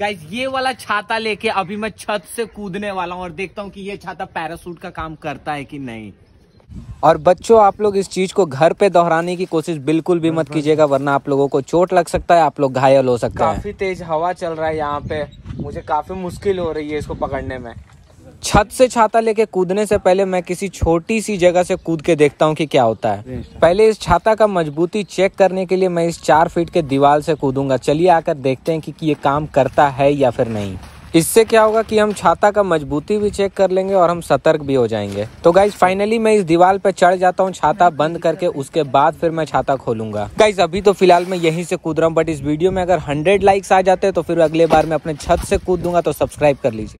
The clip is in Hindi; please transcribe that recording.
गाइज ये वाला छाता लेके अभी मैं छत से कूदने वाला हूँ और देखता हूँ कि ये छाता पैरासूट का काम करता है कि नहीं और बच्चों आप लोग इस चीज को घर पे दोहराने की कोशिश बिल्कुल भी मत कीजिएगा वरना आप लोगों को चोट लग सकता है आप लोग घायल हो सकता है काफी तेज हवा चल रहा है यहाँ पे मुझे काफी मुश्किल हो रही है इसको पकड़ने में छत से छाता लेके कूदने से पहले मैं किसी छोटी सी जगह से कूद के देखता हूँ कि क्या होता है पहले इस छाता का मजबूती चेक करने के लिए मैं इस चार फीट के दीवार से कूदूंगा चलिए आकर देखते हैं कि ये काम करता है या फिर नहीं इससे क्या होगा कि हम छाता का मजबूती भी चेक कर लेंगे और हम सतर्क भी हो जाएंगे तो गाइज फाइनली मैं इस दीवार पर चढ़ जाता हूँ छाता हाँ, बंद करके उसके बाद फिर मैं छाता खोलूंगा गाइज अभी तो फिलहाल मैं यहीं से कूद रहा हूँ बट इस वीडियो में अगर हंड्रेड लाइक्स आ जाते हैं तो फिर अगले बार मैं अपने छत से कूद दूंगा तो सब्सक्राइब कर लीजिए